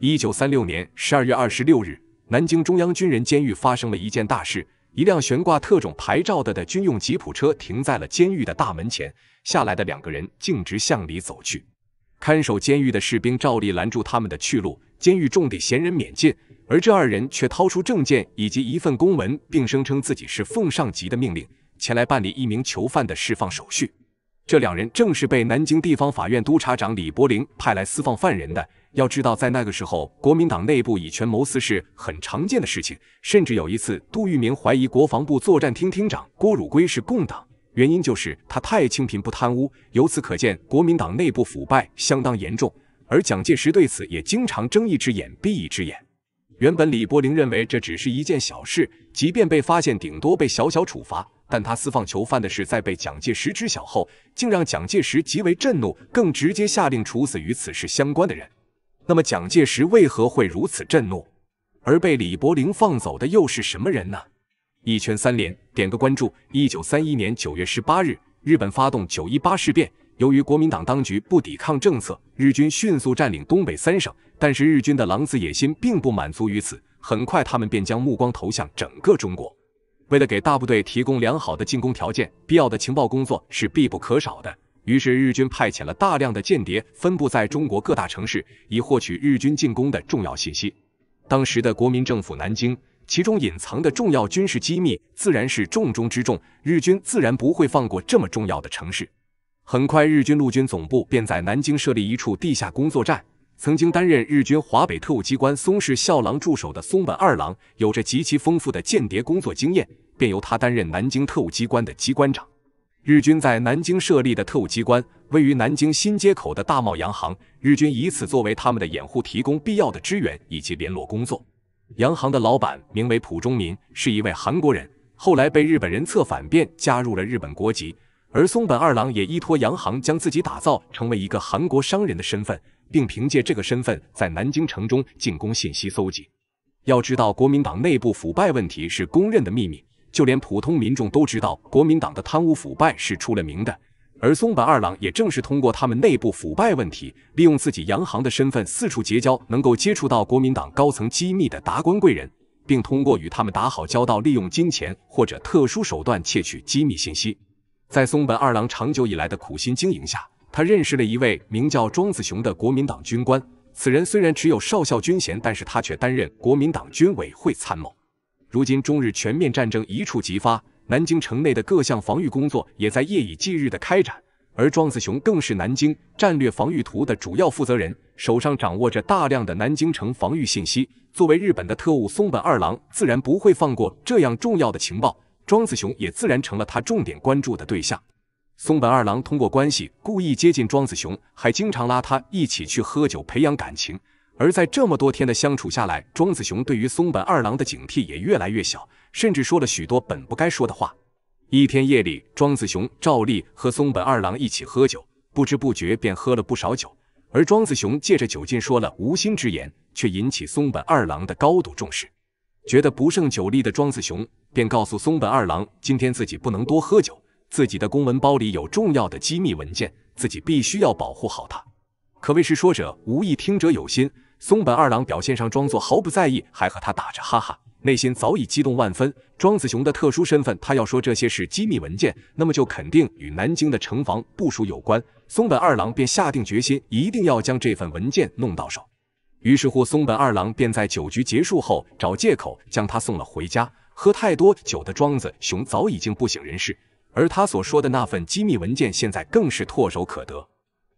一九三六年十二月二十六日，南京中央军人监狱发生了一件大事。一辆悬挂特种牌照的的军用吉普车停在了监狱的大门前，下来的两个人径直向里走去。看守监狱的士兵照例拦住他们的去路，监狱重地，闲人免进。而这二人却掏出证件以及一份公文，并声称自己是奉上级的命令前来办理一名囚犯的释放手续。这两人正是被南京地方法院督察长李伯霖派来私放犯人的。要知道，在那个时候，国民党内部以权谋私是很常见的事情。甚至有一次，杜聿明怀疑国防部作战厅厅长郭汝瑰是共党，原因就是他太清贫不贪污。由此可见，国民党内部腐败相当严重。而蒋介石对此也经常睁一只眼闭一只眼。原本李伯林认为这只是一件小事，即便被发现，顶多被小小处罚。但他私放囚犯的事在被蒋介石知晓后，竟让蒋介石极为震怒，更直接下令处死与此事相关的人。那么蒋介石为何会如此震怒？而被李伯霖放走的又是什么人呢？一圈三连，点个关注。一九三一年九月十八日，日本发动九一八事变。由于国民党当局不抵抗政策，日军迅速占领东北三省。但是日军的狼子野心并不满足于此，很快他们便将目光投向整个中国。为了给大部队提供良好的进攻条件，必要的情报工作是必不可少的。于是日军派遣了大量的间谍分布在中国各大城市，以获取日军进攻的重要信息。当时的国民政府南京，其中隐藏的重要军事机密自然是重中之重，日军自然不会放过这么重要的城市。很快，日军陆军总部便在南京设立一处地下工作站。曾经担任日军华北特务机关松市孝郎助手的松本二郎，有着极其丰富的间谍工作经验，便由他担任南京特务机关的机关长。日军在南京设立的特务机关位于南京新街口的大茂洋行，日军以此作为他们的掩护，提供必要的支援以及联络工作。洋行的老板名为朴忠民，是一位韩国人，后来被日本人策反变加入了日本国籍。而松本二郎也依托洋行，将自己打造成为一个韩国商人的身份，并凭借这个身份在南京城中进攻信息搜集。要知道，国民党内部腐败问题是公认的秘密。就连普通民众都知道，国民党的贪污腐败是出了名的。而松本二郎也正是通过他们内部腐败问题，利用自己洋行的身份，四处结交能够接触到国民党高层机密的达官贵人，并通过与他们打好交道，利用金钱或者特殊手段窃取机密信息。在松本二郎长久以来的苦心经营下，他认识了一位名叫庄子雄的国民党军官。此人虽然只有少校军衔，但是他却担任国民党军委会参谋。如今中日全面战争一触即发，南京城内的各项防御工作也在夜以继日地开展。而庄子雄更是南京战略防御图的主要负责人，手上掌握着大量的南京城防御信息。作为日本的特务松本二郎，自然不会放过这样重要的情报，庄子雄也自然成了他重点关注的对象。松本二郎通过关系故意接近庄子雄，还经常拉他一起去喝酒，培养感情。而在这么多天的相处下来，庄子雄对于松本二郎的警惕也越来越小，甚至说了许多本不该说的话。一天夜里，庄子雄照例和松本二郎一起喝酒，不知不觉便喝了不少酒。而庄子雄借着酒劲说了无心之言，却引起松本二郎的高度重视。觉得不胜酒力的庄子雄便告诉松本二郎，今天自己不能多喝酒，自己的公文包里有重要的机密文件，自己必须要保护好它。可谓是说者无意，听者有心。松本二郎表现上装作毫不在意，还和他打着哈哈，内心早已激动万分。庄子雄的特殊身份，他要说这些是机密文件，那么就肯定与南京的城防部署有关。松本二郎便下定决心，一定要将这份文件弄到手。于是乎，松本二郎便在酒局结束后找借口将他送了回家。喝太多酒的庄子雄早已经不省人事，而他所说的那份机密文件现在更是唾手可得。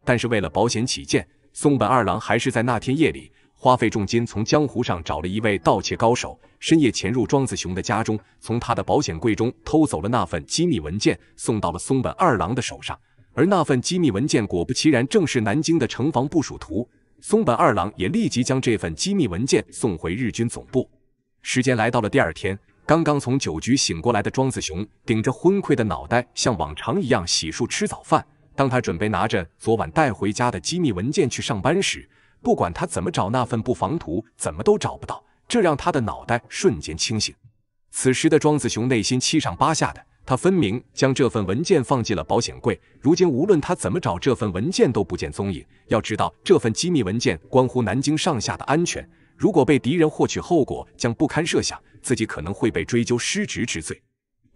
但是为了保险起见。松本二郎还是在那天夜里花费重金从江湖上找了一位盗窃高手，深夜潜入庄子雄的家中，从他的保险柜中偷走了那份机密文件，送到了松本二郎的手上。而那份机密文件果不其然正是南京的城防部署图。松本二郎也立即将这份机密文件送回日军总部。时间来到了第二天，刚刚从酒局醒过来的庄子雄，顶着昏聩的脑袋，像往常一样洗漱吃早饭。当他准备拿着昨晚带回家的机密文件去上班时，不管他怎么找那份布防图，怎么都找不到。这让他的脑袋瞬间清醒。此时的庄子雄内心七上八下的，他分明将这份文件放进了保险柜，如今无论他怎么找这份文件都不见踪影。要知道，这份机密文件关乎南京上下的安全，如果被敌人获取，后果将不堪设想，自己可能会被追究失职之罪。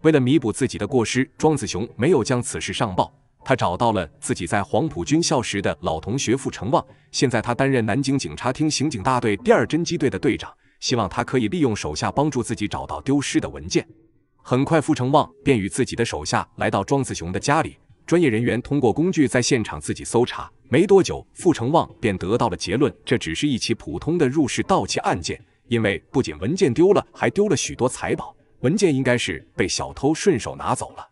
为了弥补自己的过失，庄子雄没有将此事上报。他找到了自己在黄埔军校时的老同学傅成旺，现在他担任南京警察厅刑警大队第二侦缉队的队长，希望他可以利用手下帮助自己找到丢失的文件。很快，傅成旺便与自己的手下来到庄子雄的家里，专业人员通过工具在现场自己搜查。没多久，傅成旺便得到了结论：这只是一起普通的入室盗窃案件，因为不仅文件丢了，还丢了许多财宝，文件应该是被小偷顺手拿走了。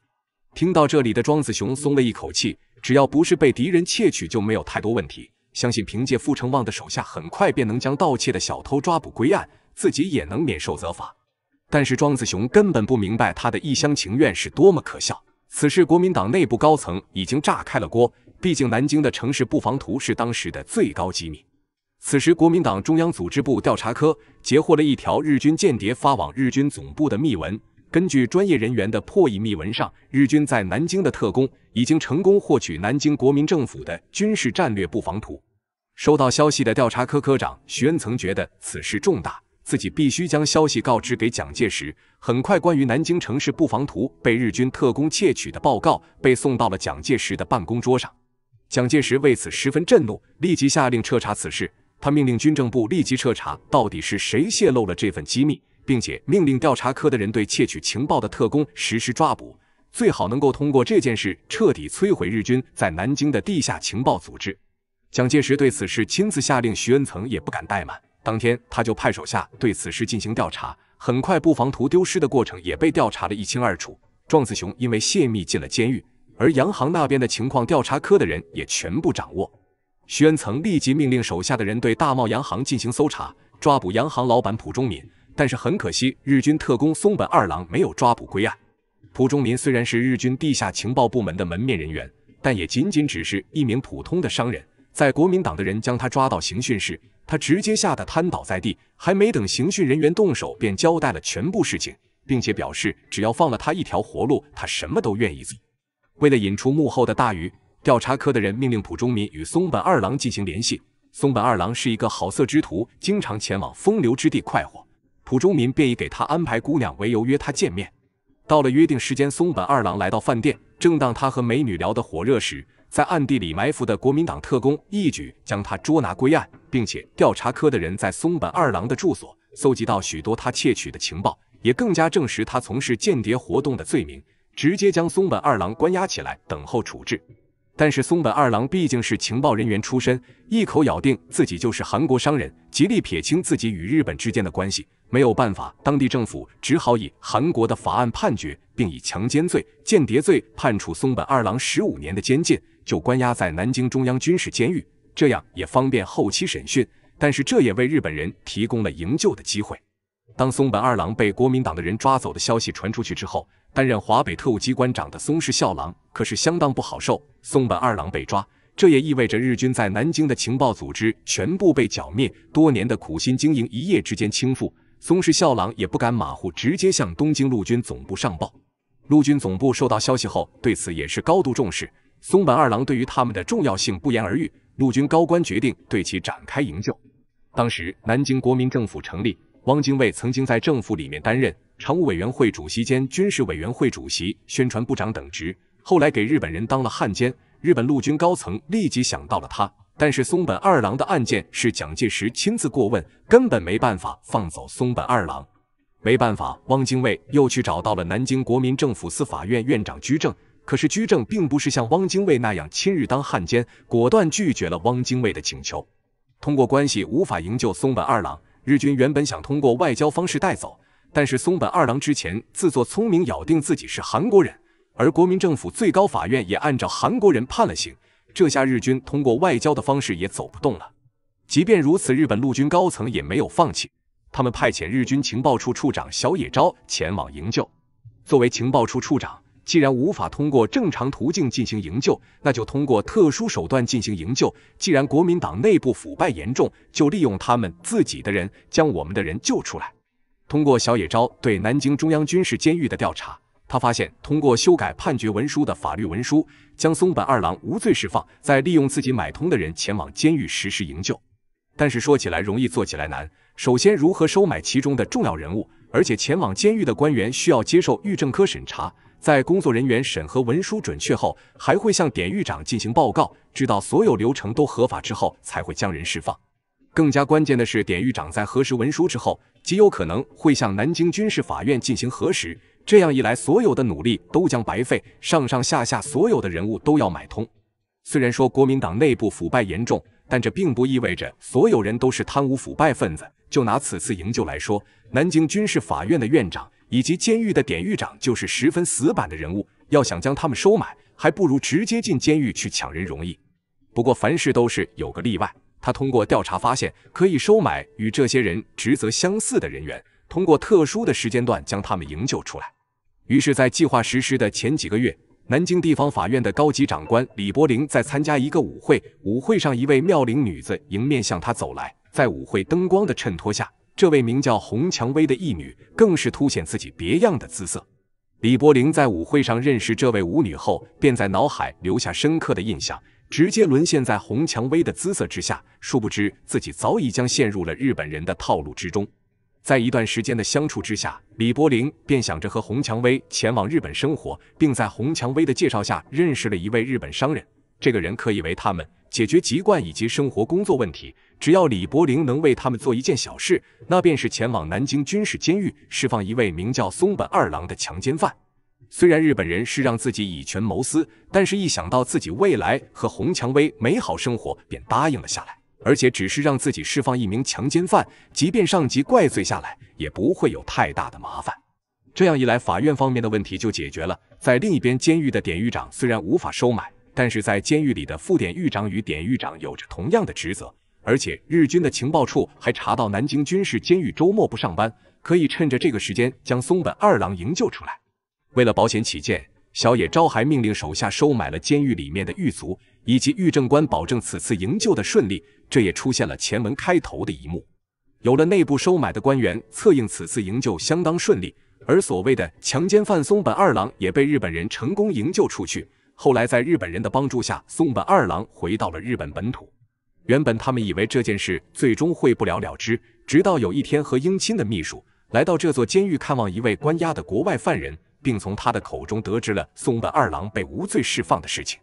听到这里的庄子雄松了一口气，只要不是被敌人窃取，就没有太多问题。相信凭借傅成旺的手下，很快便能将盗窃的小偷抓捕归案，自己也能免受责罚。但是庄子雄根本不明白他的一厢情愿是多么可笑。此事国民党内部高层已经炸开了锅，毕竟南京的城市布防图是当时的最高机密。此时，国民党中央组织部调查科截获了一条日军间谍发往日军总部的密文。根据专业人员的破译密文上，日军在南京的特工已经成功获取南京国民政府的军事战略布防图。收到消息的调查科科长徐恩曾觉得此事重大，自己必须将消息告知给蒋介石。很快，关于南京城市布防图被日军特工窃取的报告被送到了蒋介石的办公桌上。蒋介石为此十分震怒，立即下令彻查此事。他命令军政部立即彻查，到底是谁泄露了这份机密。并且命令调查科的人对窃取情报的特工实施抓捕，最好能够通过这件事彻底摧毁日军在南京的地下情报组织。蒋介石对此事亲自下令，徐恩曾也不敢怠慢。当天他就派手下对此事进行调查，很快布防图丢失的过程也被调查的一清二楚。壮子雄因为泄密进了监狱，而洋行那边的情况，调查科的人也全部掌握。徐恩曾立即命令手下的人对大茂洋行进行搜查，抓捕洋行老板蒲忠敏。但是很可惜，日军特工松本二郎没有抓捕归案。蒲忠民虽然是日军地下情报部门的门面人员，但也仅仅只是一名普通的商人。在国民党的人将他抓到刑讯室，他直接吓得瘫倒在地，还没等刑讯人员动手，便交代了全部事情，并且表示只要放了他一条活路，他什么都愿意做。为了引出幕后的大鱼，调查科的人命令蒲忠民与松本二郎进行联系。松本二郎是一个好色之徒，经常前往风流之地快活。朴忠民便以给他安排姑娘为由约他见面。到了约定时间，松本二郎来到饭店。正当他和美女聊得火热时，在暗地里埋伏的国民党特工一举将他捉拿归案，并且调查科的人在松本二郎的住所搜集到许多他窃取的情报，也更加证实他从事间谍活动的罪名，直接将松本二郎关押起来等候处置。但是松本二郎毕竟是情报人员出身，一口咬定自己就是韩国商人，极力撇清自己与日本之间的关系。没有办法，当地政府只好以韩国的法案判决，并以强奸罪、间谍罪判处松本二郎十五年的监禁，就关押在南京中央军事监狱。这样也方便后期审讯，但是这也为日本人提供了营救的机会。当松本二郎被国民党的人抓走的消息传出去之后，担任华北特务机关长的松氏孝郎可是相当不好受。松本二郎被抓，这也意味着日军在南京的情报组织全部被剿灭，多年的苦心经营一夜之间倾覆。松氏孝郎也不敢马虎，直接向东京陆军总部上报。陆军总部收到消息后，对此也是高度重视。松本二郎对于他们的重要性不言而喻。陆军高官决定对其展开营救。当时南京国民政府成立，汪精卫曾经在政府里面担任常务委员会主席兼军事委员会主席、宣传部长等职，后来给日本人当了汉奸。日本陆军高层立即想到了他。但是松本二郎的案件是蒋介石亲自过问，根本没办法放走松本二郎。没办法，汪精卫又去找到了南京国民政府司法院院长居正，可是居正并不是像汪精卫那样亲日当汉奸，果断拒绝了汪精卫的请求。通过关系无法营救松本二郎，日军原本想通过外交方式带走，但是松本二郎之前自作聪明，咬定自己是韩国人，而国民政府最高法院也按照韩国人判了刑。这下日军通过外交的方式也走不动了。即便如此，日本陆军高层也没有放弃，他们派遣日军情报处处长小野昭前往营救。作为情报处处长，既然无法通过正常途径进行营救，那就通过特殊手段进行营救。既然国民党内部腐败严重，就利用他们自己的人将我们的人救出来。通过小野昭对南京中央军事监狱的调查。他发现，通过修改判决文书的法律文书，将松本二郎无罪释放；再利用自己买通的人前往监狱实施营救。但是说起来容易，做起来难。首先，如何收买其中的重要人物？而且前往监狱的官员需要接受狱政科审查，在工作人员审核文书准确后，还会向典狱长进行报告，知道所有流程都合法之后，才会将人释放。更加关键的是，典狱长在核实文书之后，极有可能会向南京军事法院进行核实。这样一来，所有的努力都将白费，上上下下所有的人物都要买通。虽然说国民党内部腐败严重，但这并不意味着所有人都是贪污腐败分子。就拿此次营救来说，南京军事法院的院长以及监狱的典狱长就是十分死板的人物，要想将他们收买，还不如直接进监狱去抢人容易。不过凡事都是有个例外，他通过调查发现，可以收买与这些人职责相似的人员。通过特殊的时间段将他们营救出来。于是，在计划实施的前几个月，南京地方法院的高级长官李伯霖在参加一个舞会。舞会上，一位妙龄女子迎面向他走来。在舞会灯光的衬托下，这位名叫红蔷薇的艺女更是凸显自己别样的姿色。李伯霖在舞会上认识这位舞女后，便在脑海留下深刻的印象，直接沦陷在红蔷薇的姿色之下。殊不知，自己早已将陷入了日本人的套路之中。在一段时间的相处之下，李柏林便想着和红蔷薇前往日本生活，并在红蔷薇的介绍下认识了一位日本商人。这个人可以为他们解决籍贯以及生活工作问题。只要李柏林能为他们做一件小事，那便是前往南京军事监狱释放一位名叫松本二郎的强奸犯。虽然日本人是让自己以权谋私，但是一想到自己未来和红蔷薇美好生活，便答应了下来。而且只是让自己释放一名强奸犯，即便上级怪罪下来，也不会有太大的麻烦。这样一来，法院方面的问题就解决了。在另一边，监狱的典狱长虽然无法收买，但是在监狱里的副典狱长与典狱长有着同样的职责。而且日军的情报处还查到南京军事监狱周末不上班，可以趁着这个时间将松本二郎营救出来。为了保险起见，小野昭还命令手下收买了监狱里面的狱卒。以及狱政官保证此次营救的顺利，这也出现了前文开头的一幕。有了内部收买的官员策应，此次营救相当顺利。而所谓的强奸犯松本二郎也被日本人成功营救出去。后来在日本人的帮助下，松本二郎回到了日本本土。原本他们以为这件事最终会不了了之，直到有一天，和英亲的秘书来到这座监狱看望一位关押的国外犯人，并从他的口中得知了松本二郎被无罪释放的事情。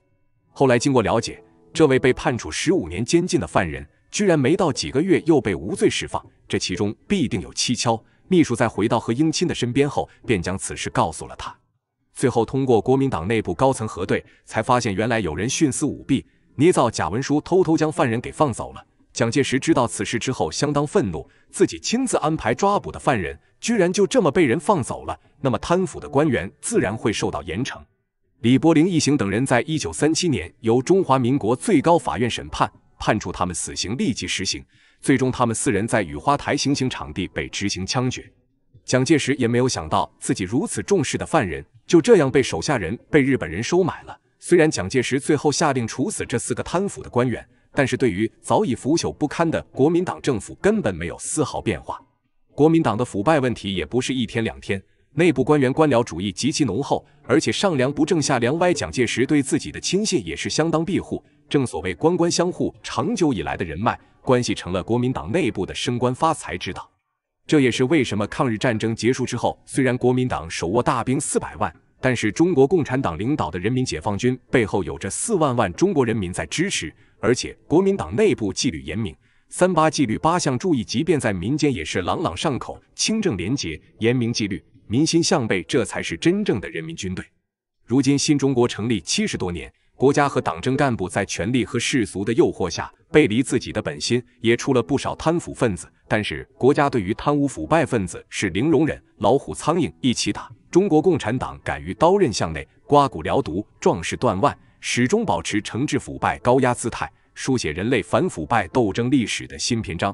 后来经过了解，这位被判处十五年监禁的犯人，居然没到几个月又被无罪释放，这其中必定有蹊跷。秘书在回到何应钦的身边后，便将此事告诉了他。最后通过国民党内部高层核对，才发现原来有人徇私舞弊，捏造假文书，偷偷将犯人给放走了。蒋介石知道此事之后，相当愤怒，自己亲自安排抓捕的犯人，居然就这么被人放走了，那么贪腐的官员自然会受到严惩。李伯霖一行等人在一九三七年由中华民国最高法院审判，判处他们死刑，立即实行。最终，他们四人在雨花台行刑场地被执行枪决。蒋介石也没有想到，自己如此重视的犯人就这样被手下人被日本人收买了。虽然蒋介石最后下令处死这四个贪腐的官员，但是对于早已腐朽不堪的国民党政府根本没有丝毫变化。国民党的腐败问题也不是一天两天。内部官员官僚主义极其浓厚，而且上梁不正下梁歪。蒋介石对自己的亲信也是相当庇护，正所谓官官相护。长久以来的人脉关系成了国民党内部的升官发财之道。这也是为什么抗日战争结束之后，虽然国民党手握大兵四百万，但是中国共产党领导的人民解放军背后有着四万万中国人民在支持，而且国民党内部纪律严明，三八纪律八项注意，即便在民间也是朗朗上口。清正廉洁，严明纪律。民心向背，这才是真正的人民军队。如今新中国成立七十多年，国家和党政干部在权力和世俗的诱惑下背离自己的本心，也出了不少贪腐分子。但是国家对于贪污腐败分子是零容忍，老虎苍蝇一起打。中国共产党敢于刀刃向内，刮骨疗毒，壮士断腕，始终保持惩治腐败高压姿态，书写人类反腐败斗争历史的新篇章。